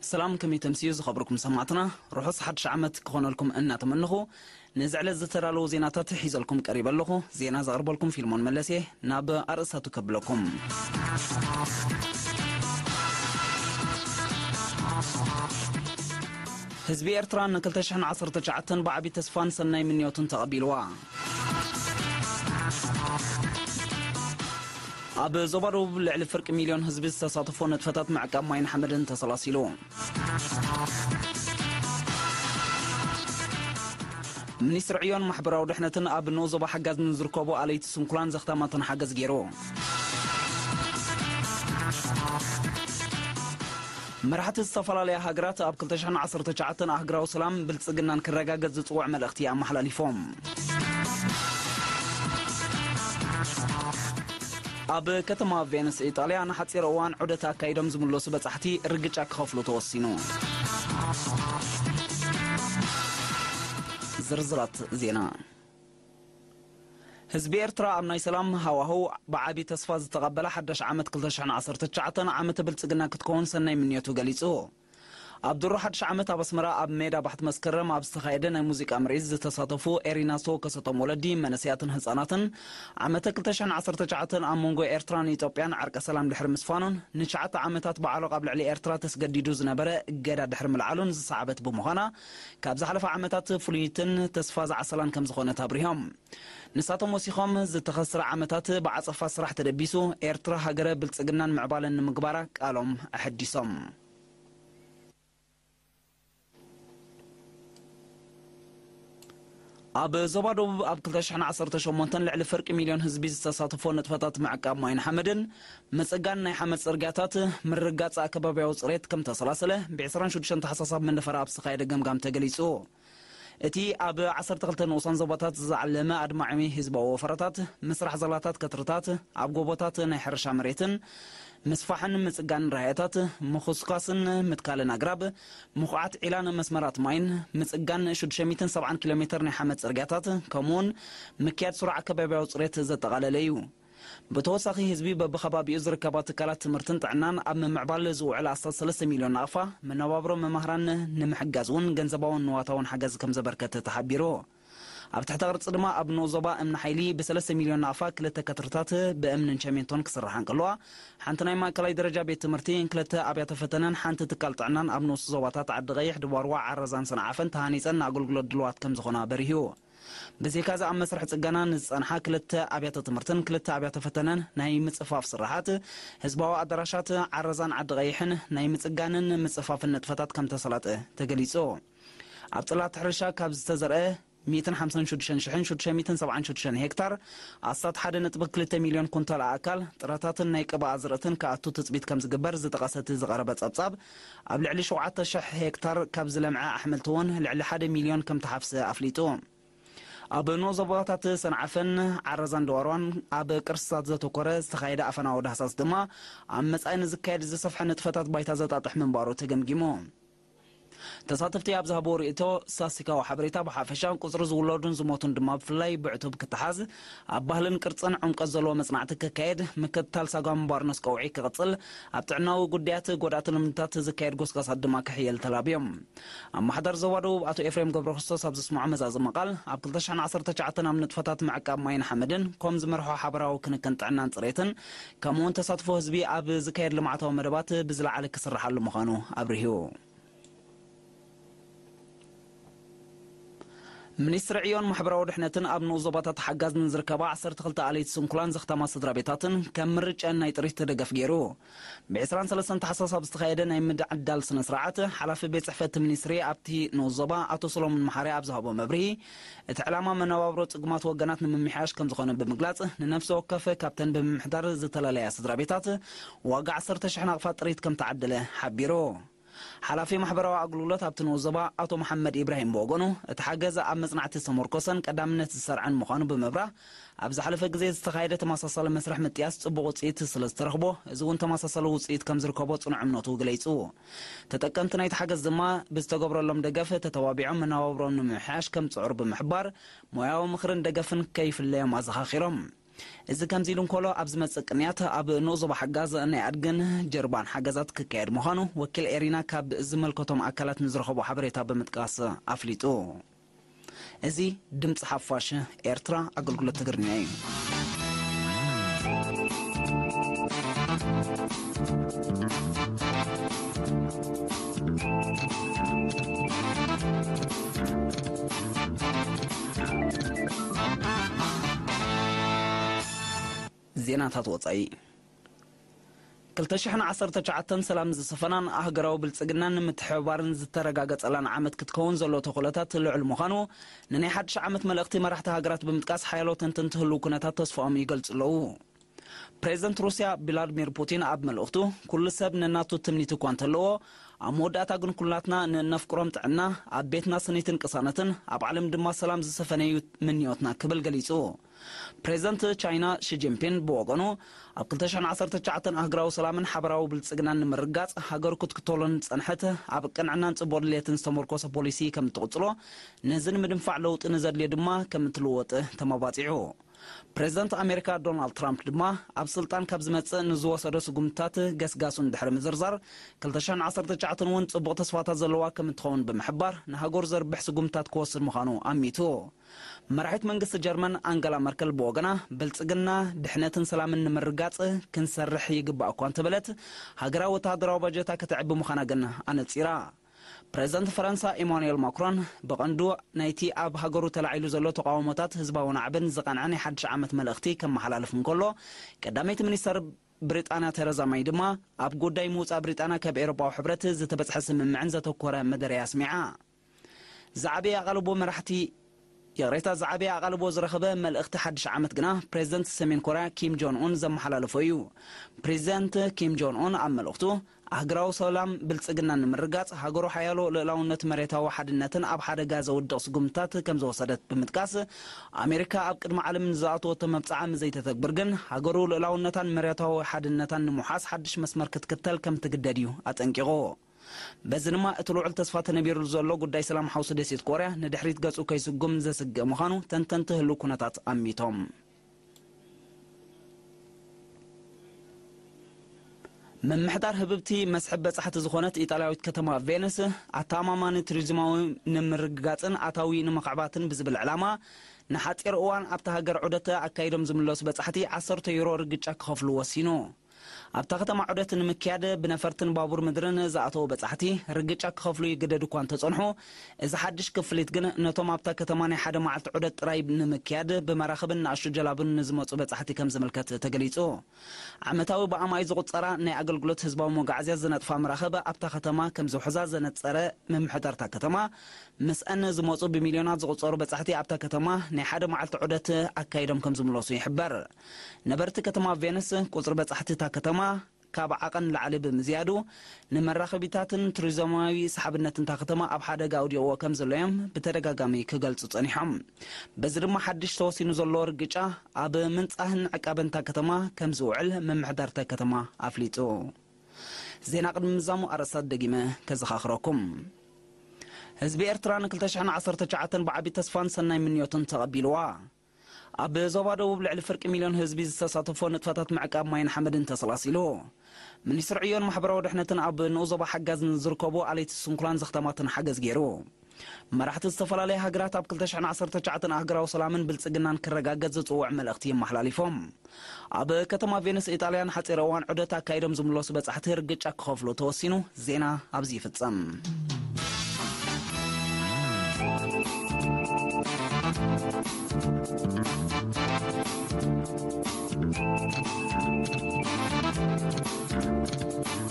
سلام كمي تمسيوز خبركم سمعتنا روحو صحت شعمت كخون لكم ان نتمنخو نزعل الزترالو زينات تحيز لكم قريبا لكم زينا زغربو لكم في المون ملسيه ناب ارساتو كبلكم ህዝቢ ኤርትራ ን219 ብዓቢ ተስፋን ሰናይ ምንዮትን ተቐቢልዋ ኣብ ዞባ ደቡብ ልዕሊ ፍርቂ ሚልዮን ህዝቢ ዝተሳተፎ ነጥፈታት ምዕቃብ ማይን ሓመድን ተሰላሲሉ ሚኒስትር ዕዮን ማሕበራዊ ድሕነትን ኣብ ንኡ ዞባ ሓጋዝ ንዝርከቡ ኣለይቲ ስንኩላን ዘኽተማትን ሓገዝ ገይሩ መራሕቲ ዝተፈላለያ ሃገራት ኣብ 219 ኣህግራዊ ሰላም ብልፅግናን ክረጋገፅ ዝፅውዕ መልእኽቲ ኣመሓላሊፎም ኣብ ከተማ ቬነስ ኢጣልያ ንሓፂር እዋን ዑደት ኣካይዶም ዝምለሱ በፃሕቲ ርግጫ ክኸፍሉ ተወሲኑ ዝርዝራት ዜና هزبير ترى أمنا يسلام هو هو بعابي تصفاز تقبل حدش عمت قلتش عن عصر تتشعطن عمت بلتقنا كتكون سنة من يتو قليسو ኣብ ድሮ ሓድሽ ዓመት ኣብ ኣስመራ ኣብ ሜዳ ባሕቲ መስከረም ኣብ ዝተኻየደ ናይ ሙዚቃ ምርኢት ዝተሳተፉ ኤሪናሶ ከሰቶም ወለዲ መነስያትን ህፃናትን ዓመተ 219 ኣብ መንጎ ኤርትራን ኢትዮጵያን ዓርቀ ሰላም ድሕሪ ምስፋኑን ንሽዓተ ዓመታት በዓሉ ኣብ ልዕሊ ኤርትራ ተስገዲዱ ዝነበረ እገዳ ድሕሪ ምልዓሉን ዝሰዓበት ብምዃና ካብ ዝሓለፈ ዓመታት ፍሉይትን ተስፋ ዝዓሰላን ከም ዝኾነ ተብሪሆም ንሳቶም ወሲኾም ዝተኸስረ ዓመታት ብዓፀፋ ስራሕ ተደቢሱ ኤርትራ ሃገረ ብልፅግናን ምዕባለን ንምግባራ ቃሎም ኣሐዲሶም اب زبادو اب كلتشحن عصر تشومونتن لعل فرق مليون هزبيز تساطفو نتفتات مع كاماين حمدن مسقان ناي حمد سرقاتات من رقاتس اكبا بيوز ريت كم تسلاسلة بعصران شودشان تحساساب من نفر اب سخايد قم قام تقليسو اتي اب عصر تغلتن وصان زباتات زعلما ادمعمي هزبا وفرتات مسرح زلاتات كترتات اب قوبوتات ناي حرش عمريتن مسفحن مسجان رايتات مخصقاسن متكالن اقراب مخعات اعلان مسمرات ماين مسجان شد شميتن سبعان كيلومتر نحمد سرقاتات كمون مكياد سرعة كبابي وصريت زت غالليو بتوسخي هزبي بخباب يزر كبات كالات مرتنت عنان اب من معبال زو على اصل سلسة مليون نافا من نوابرو من مهران نمحقازون جنزباون نواتاون حقاز كم تحبيرو ኣብ ትሕቲ ቅርፂ ድማ ኣብ ኖ ዞባ እምኒ ሓይሊ ብሰለስተ ሚልዮን ናቕፋ ክልተ ከትርታት ብእምንን ሸሜንቶን ክስራሓን ከለዋ ሓንቲ ናይ ማእከላይ ደረጃ ቤት ትምህርቲ ክልተ ኣብያተ ፈተነን ሓንቲ ትካል ጥዕናን ኣብ ንውሱ ዞባታት ዓዲ ቀይሕ ድባርዋ ዓረዛን ሰንዓፈን ተሃኒፀን ንኣገልግሎት ድልዋት ከም ዝኾና በሪሂቡ ብዘይካ እዚ ኣብ መስርሕ ፅገና ንዝፀንሓ ክልተ ኣብያተ ትምህርትን ክልተ ኣብያተ ፈተነን ናይ ምፅፋፍ ስራሓት ህዝባዊ ኣዳራሻት ዓረዛን ዓዲ ቀይሕን ናይ ምፅጋንን ምፅፋፍን ንጥፈታት ከም ተሰላጠ ተገሊጹ ኣብ ጥላት ሕርሻ ካብ ዝተዘርአ ميتن حمسن شدشان شحن شدشان ميتن سبعان شدشان هكتار أصاد حد نطبق كلتا مليون كنتال عاكال تراتات نايك بعزرتن كأتو تطبيت كمز قبر زي تقاساتي زغربة تصابصاب قبل علي شوعة شح هكتار كابز لمعا أحملتون لعلي حد مليون كم تحفس أفليتون أبو نوزبات تسن عفن عرزان دوران أبو كرسات زتو كرز تخايدة أفنا ودهساس دما أمس أين زكاير زي صفحة نتفتات بايتازات أطح من بارو تقم جيمون ተሳተፍቲ ኣብ ዝሃቦ ርእቶ ሳሲካዊ ሓበሬታ ብሓፈሻን ቁፅሪ ዝውለዱን ዝሞቱን ድማ ብፍላይ ብዕቱብ ክትሓዝ ኣብ ባህልን ቅርፅን ዕምቀት ዘለዎ መፅናዕቲ ክካየድ ምክትታል ሳጓም ባርነስ ቀውዒ ክቕፅል ኣብ ጥዕናዊ ጉዳያት ጎዳእቲ ልምድታት ዝካየድ ጎስጓሳት ድማ ክሕየል ተላብዮም ኣብ ማሕደር ዞባ ደቡብ ኣቶ ኤፍሬም ገብረ ክርስቶስ ኣብ ዝስምዖ መዛዝመ ቃል ኣብ 219 ኣብ ንጥፈታት ምዕቃብ ማይን ሓመድን ከም ዝመርሖ ሓበራዊ ክንክን ጥዕናን ፅሬትን ከምኡውን ተሳትፎ ህዝቢ ኣብ ዝካየድ ልምዓታዊ መደባት ብዝለዓለ ክስርሓሉ ምዃኑ ኣብርሂቡ منیستر عیون محبر و رحنتن ابنو زبات تحجز نظر کباع سر تخلت علیت سونکلان زخت ما صدر بیتاتن کم رج آن نیت ریت در گفگیرو به اسران سالسنت حساس ابست خیر نه مد عدال سن سرعت حرف بیت صفت منیستری ابتی نوزبا عتوسلام محری ابزها با مبری اتعلام من وابرت اقمات و جنات نم محیش کم زخان به مقلات نفس و کف کابتن به محدار زتلا لی صدر بیتات تشحن غفات ریت کم تعدله حبیرو حلفي محبرة وعقلولة تابتنو زبا أتو محمد إبراهيم بوغنو اتحقز أمزنعة سمركوسن كدامنة السرعة المخانو بمبرا أبز حلفة قزيز تخايدة تماساصل مسرح متياس تبغو تسيت السلس ترخبو إزغون تماساصل وتسيت كمزركوبو تنعمناتو قليتو تتكمتنا يتحقز دما بستقبر اللهم دقافة تتوابعو منا وابرو نمحاش كم تعرب محبار مويا ومخرن دقافن كيف اللي مازخاخرهم እዚ ከምዚ ኢሉ እንከሎ ኣብ ዝመፅእ ቅንያት ኣብ ንዕዞቦ ሓጋዝ ናይ ኣድግን ጀርባን ሓገዛት ክካየድ ምዃኑ ወኪል ኤሪና ካብ ዝመልከቶም ኣካላት ንዝረኸቦ ሓበሬታ ብምጥቃስ ኣፍሊጡ እዚ ድምፂ ሓፋሽ ኤርትራ ኣገልግሎት ትግርኛ እዩ زينات هتوطعي كل تشحن عصر تشعتن سلام زي صفنان اهقراو بلتسقنان متحوبارن زي تراقاقات الان عامد كتكون زلو تقولتات اللي علمو خانو نني حدش عامد ملقتي مرحت هقرات بمتقاس حيالو تنتن تهلو كنتات تصفو امي قلت لوو ፕሬዚደንት ሩስያ ቭላድሚር ፑቲን ኣብ መልእኽቱ ኩሉ ሰብ ንናቱ ትምኒት እኳ እንተለዎ ኣብ መወዳእታ ግን ኩላትና ንነፍቅሮም ጥዕና ኣብ ቤትና ስኒትን ቅሳነትን ኣብ ዓለም ድማ ሰላም ዝሰፈነዩ ምንዮትና ክብል ገሊጹ ፕሬዚደንት ቻይና ሺጂንፒን ብወገኑ ኣብ 219 ኣህግራዊ ሰላምን ሓበራዊ ብልፅግናን ንምርጋፅ ሃገር ክትክተሎን ፀንሐት ኣብ ቅንዕናን ፅቡቅ ድሌትን ዝተመርኮሰ ፖሊሲ ከም እትቕፅሎ ንህዝቢ ንምድንፋዕ ለውጢ ንዘድልዮ ድማ ከም እትልወጥ ተመባፂዑ ፕሬዚደንት ኣሜሪካ ዶናልድ ትራምፕ ድማ ኣብ ስልጣን ካብ ዝመፅእ ንዝወሰዶ ስጉምትታት ገስጋሱ ንድሕሪ ምዝርዛር 219 እውን ፅቡቕ ተስፋታት ዘለዋ ከም እትኸውን ብምሕባር ንሃገሩ ዘርብሕ ስጉምትታት ክወስድ ምዃኑ ኣሚቱ መራሒት መንግስቲ ጀርመን ኣንገላ መርከል ብወገና ብልፅግና ድሕነትን ሰላምን ንምርጋፅ ክንሰርሕ ይግባእ እኳ እንተበለት ሃገራዊ ወተሃደራዊ ባጀታ ክትዕቢ ምዃና ግን ኣነፂራ ፕረዚደንት ፈረንሳ ኢማኑኤል ማክሮን ብቐንዱ ናይቲ ኣብ ሃገሩ ተላዒሉ ዘሎ ተቃውሞታት ህዝባውን ዓብን ዝቐንዐ ናይ ሓድሽ ዓመት መልእኽቲ ከመሓላልፍ እንከሎ ቀዳመይቲ ሚኒስተር ብሪጣንያ ተረዛ ማይ ድማ ኣብ ጉዳይ ምውፃእ ብሪጣንያ ካብ ኤሮፓዊ ሕብረት ዝተበፅሐ ስምምዕን ዘተኮረ መደረያ ኣስሚዓ ዝዓበየ ኣቓልቦ መራሕቲ የቕሬታ ዝዓበየ ኣቓልቦ ዝረኸበ መልእኽቲ ሓድሽ ዓመት ግና ፕሬዚደንት ሰሜን ኮርያ ኪም ጆን ኡን ዘመሓላለፎ እዩ ፕሬዚደንት ኪም ጆን ኡን ኣብ መልእኽቱ ኣህግራዊ ሰላም ብልፅግና ንምርጋፅ ሃገሮ ሓያሎ ልዕላውነት መሬታዊ ሓድነትን ኣብ ሓደጋ ዘውድቕ ስጉምታት ከም ዘወሰደት ብምጥቃስ ኣሜሪካ ኣብ ቅድሚ ዓለም ንዝኣተወቶ መብፅዓም ዘይተተግብር ግን ሃገሩ ልዕላውነታን መሬታዊ ሓድነታን ንምሓስ ሓድሽ መስመር ክትክተል ከም ትግደድ እዩ ኣጠንቂቑ በዚ ድማ እቲ ልዑል ተስፋ ተነቢሩሉ ዘሎ ጉዳይ ሰላም ሓውሲ ደሴት ኮርያ ንድሕሪት ገጹ ከይስጉም ዘስግእ ምዃኑ ተንተንቲ ህሉ ኩነታት ኣሚቶም ምምሕዳር ህብብቲ መስሕብ በጻሕቲ ዝኾነት ኢጣልያዊት ከተማ ቬነስ ኣተኣማማኒ ቱሪዝማዊ ንምርግጋፅን ኣታዊ ንምኽዕባትን ብዝብል ዕላማ ንሓፂር እዋን ኣብቲ ሃገር ዑደተ ኣካይዶም ዝምለሱ በጻሕቲ 10 ዩሮ ርግጫ ክኸፍሉ ወሲኑ ኣብታ ከተማ ዑደት ንምክያድ ብነፈርትን ባቡር ምድርን ዝኣተዉ በጻሕቲ ርግጫ ክኸፍሉ ይግደድ እኳ እንተጸንሑ እዚ ሓድሽ ክፍሊት ግን ነቶም ኣብታ ከተማ ናይ ሓደ መዓልቲ ዑደት ጥራይ ንምክያድ ብመራኽብን ንኣሹ ጀላብን ንዝመፁ በጻሕቲ ከም ዝምልከት ተገሊጹ ዓመታዊ ብኣማይ ዝቑፀራ ናይ ኣገልግሎት ህዝባዊ መጓዓዝያት ዝነጥፋ መራኸብ ኣብታ ከተማ ከም ዝውሕዛ ዘነፀረ ምምሕዳርታ ከተማ ምስአን ዝመፁ ብሚልዮናት ዝቑፀሩ በጻሕቲ ኣብታ ከተማ ናይ ሓደ መዓልቲ ዑደት ኣካይዶም ከም ዝምለሱ ይሕበር ነበርቲ ከተማ ቬንስ ቁፅሪ በጻሕቲ እታ ከተማ ካብ ዓቐን ላዕሊ ብምዝያዱ ንመራኸቢታትን ቱሪዝማዊ ሰሓብነት እንታ ከተማ ኣብ ሓደጋ ኣውዲቕዎ ከም ዘሎ እዮም ብተደጋጋሚ ክገልጹ ጸኒሖም በዚ ድማ ሓድሽ ተወሲኑ ዘሎ ርግጫ ኣብ ምንጻህን ዕቃበንታ ከተማ ከም ዝውዕል ምምሕዳርተ ከተማ ኣፍሊጡ ዜና ቅድሚ ምዛሙ ኣረሳት ደጊመ ከዘኻኽረኩም ህዝቢ ኤርትራ ን 219 ብዓቢ ተስፋን ሰናይ ምንዮትን ተቐቢልዋ ኣብ ዞባ ደቡብ ልዕሊ ፍርቂ ሚልዮን ህዝቢ ዝተሳተፎ ንጥፈታት ምዕቃብ ማይን ሓመድን ተሰላሲሉ ሚኒስትር ዕዮን ማሕበራዊ ድሕነትን ኣብ ንኡ ዞባ ሓጋዝ ዝርከቡ ኣለይቲ ስንኩላን ዘኽተማትን ሓገዝ ገይሩ መራሕቲ ዝተፈላለየ ሃገራት ኣብ 219 ኣህጉራዊ ሰላምን ብልፅግናን ክረጋገጽ ዝፅውዕ መልእኽቲ የመሓላሊፎም ኣብ ከተማ ቬነስ ኢጣልያን ሓፂረ እዋን ዑደት ኣካይዶም ዝምለሱ በጻሕቲ ርግጫ ክኸፍሉ ተወሲኑ ዜና ኣብዚ ይፍጸም Thank you.